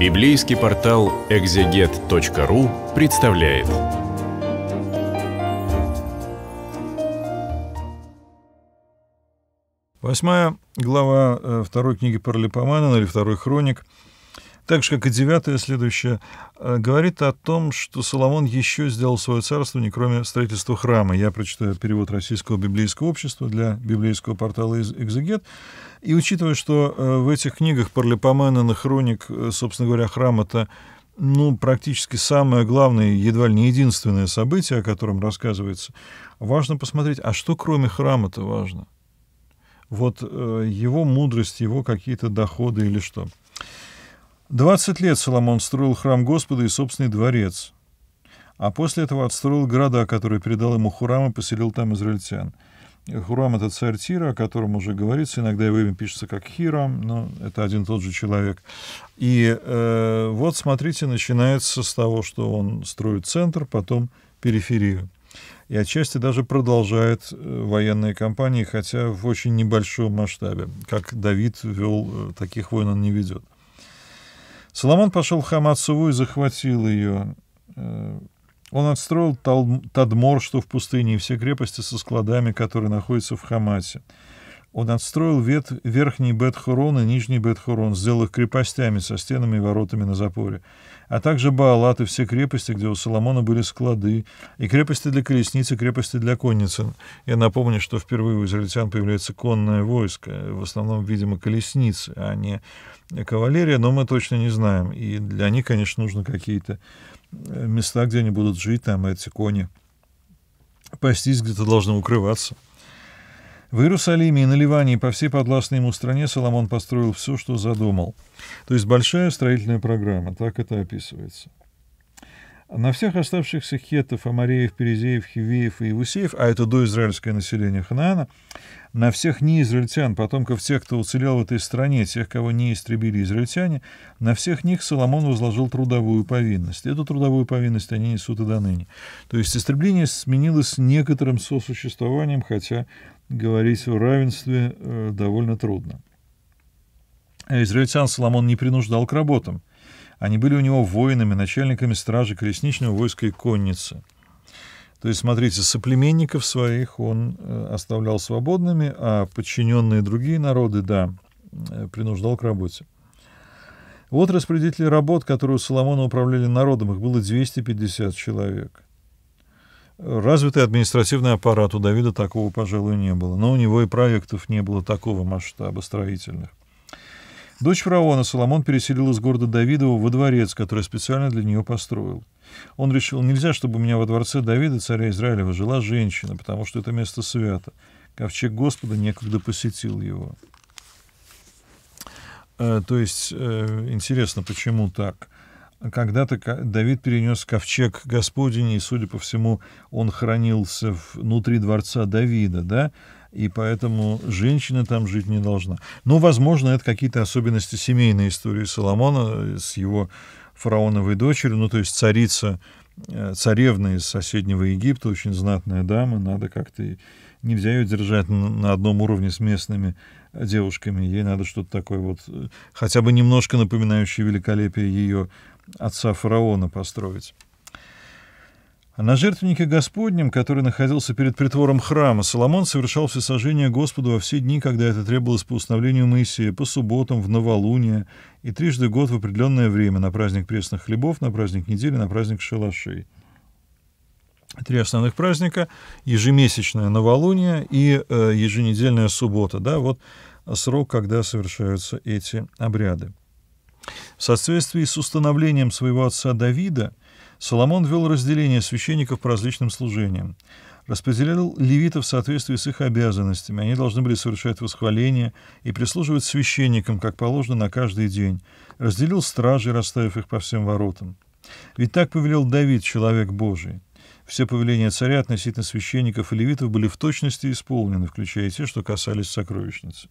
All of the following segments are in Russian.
Библейский портал экзегет.ру представляет. Восьмая глава э, второй книги Паралипоманана или второй хроник так же, как и девятое, следующее, э, говорит о том, что Соломон еще сделал свое царство, не кроме строительства храма. Я прочитаю перевод Российского библейского общества для библейского портала «Экзегет». И учитывая, что э, в этих книгах Парлепоменона, Хроник, э, собственно говоря, храма-то, ну, практически самое главное, едва ли не единственное событие, о котором рассказывается, важно посмотреть, а что кроме храма-то важно? Вот э, его мудрость, его какие-то доходы или что? Двадцать лет Соломон строил храм Господа и собственный дворец, а после этого отстроил города, которые передал ему Хурам и поселил там израильтян. Хурам — это царь Тира, о котором уже говорится, иногда его имя пишется как Хирам, но это один и тот же человек. И э, вот, смотрите, начинается с того, что он строит центр, потом периферию. И отчасти даже продолжает э, военные кампании, хотя в очень небольшом масштабе. Как Давид вел, э, таких войн он не ведет. Соломон пошел в Хамацеву и захватил ее. Э, он отстроил Тадмор, что в пустыне, и все крепости со складами, которые находятся в Хамасе. Он отстроил вет, верхний Бет-Хурон и нижний Бет-Хурон, сделал их крепостями со стенами и воротами на запоре, а также Баалат и все крепости, где у Соломона были склады, и крепости для колесниц и крепости для конницы. Я напомню, что впервые у израильтян появляется конное войско, в основном, видимо, колесницы, а не кавалерия, но мы точно не знаем. И для них, конечно, нужны какие-то э, места, где они будут жить, там эти кони пастись, где-то должны укрываться. В Иерусалиме и на Ливане и по всей подластной ему стране Соломон построил все, что задумал. То есть большая строительная программа, так это описывается. На всех оставшихся хетов, амареев, перезеев, хивеев и иевусеев, а это доизраильское население Ханаана, на всех неизраильтян, потомков тех, кто уцелел в этой стране, тех, кого не истребили израильтяне, на всех них Соломон возложил трудовую повинность. Эту трудовую повинность они несут и до ныне. То есть истребление сменилось некоторым сосуществованием, хотя говорить о равенстве э, довольно трудно. Израильтян Соломон не принуждал к работам. Они были у него воинами, начальниками стражи колесничного войска и конницы. То есть, смотрите, соплеменников своих он э, оставлял свободными, а подчиненные другие народы, да, э, принуждал к работе. Вот распределители работ, которые у Соломона управляли народом, их было 250 человек. Развитый административный аппарат у Давида такого, пожалуй, не было. Но у него и проектов не было такого масштаба строительных. Дочь фараона Соломон переселил из города Давидова во дворец, который специально для нее построил. Он решил, нельзя, чтобы у меня во дворце Давида, царя Израилева, жила женщина, потому что это место свято. Ковчег Господа некогда посетил его. Э, то есть, э, интересно, почему так? Когда-то Давид перенес ковчег Господень, и, судя по всему, он хранился внутри дворца Давида, да, и поэтому женщина там жить не должна. Но, ну, возможно, это какие-то особенности семейной истории Соломона э, с его фараоновой дочерью, ну, то есть царица, э, царевна из соседнего Египта, очень знатная дама, надо как-то, нельзя ее держать на одном уровне с местными девушками, ей надо что-то такое вот, э, хотя бы немножко напоминающее великолепие ее отца фараона построить. А на жертвеннике Господнем, который находился перед притвором храма, Соломон совершал всесожжение Господу во все дни, когда это требовалось по установлению Моисея, по субботам, в новолуние и трижды в год в определенное время, на праздник пресных хлебов, на праздник недели, на праздник шалашей. Три основных праздника – ежемесячное новолуние и э, еженедельная суббота. Да, вот срок, когда совершаются эти обряды. В соответствии с установлением своего отца Давида, Соломон вел разделение священников по различным служениям, распределял левитов в соответствии с их обязанностями. Они должны были совершать восхваление и прислуживать священникам, как положено, на каждый день. Разделил стражи, расставив их по всем воротам. Ведь так повелел Давид, человек Божий. Все повеления царя относительно священников и левитов были в точности исполнены, включая те, что касались сокровищницы.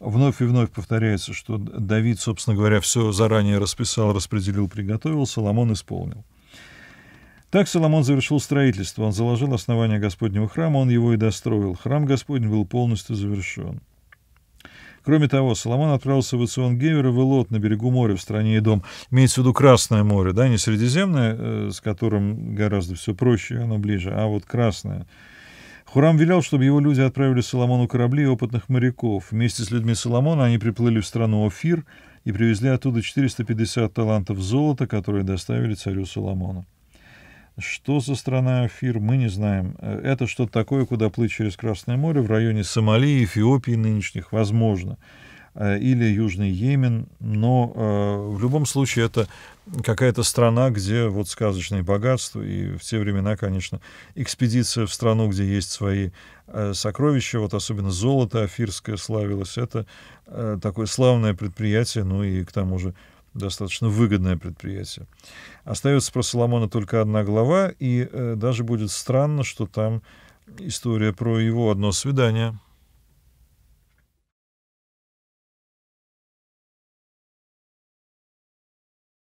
Вновь и вновь повторяется, что Давид, собственно говоря, все заранее расписал, распределил, приготовил, Соломон исполнил. Так Соломон завершил строительство, он заложил основание Господнего храма, он его и достроил. Храм Господень был полностью завершен. Кроме того, Соломон отправился в Ицион Гевер и в Элот на берегу моря в стране и дом. Имеется в виду Красное море, да, не Средиземное, э, с которым гораздо все проще, оно ближе, а вот Красное, Хурам велел, чтобы его люди отправили Соломону корабли и опытных моряков. Вместе с людьми Соломона они приплыли в страну Офир и привезли оттуда 450 талантов золота, которые доставили царю Соломону. Что за страна Офир, мы не знаем. Э, это что-то такое, куда плыть через Красное море в районе Сомали, и Эфиопии нынешних, возможно. Возможно. Э, или Южный Йемен, но э, в любом случае это какая-то страна, где вот сказочные богатства, и в те времена, конечно, экспедиция в страну, где есть свои э, сокровища, вот особенно золото афирское славилось, это э, такое славное предприятие, ну и к тому же достаточно выгодное предприятие. Остается про Соломона только одна глава, и э, даже будет странно, что там история про его одно свидание –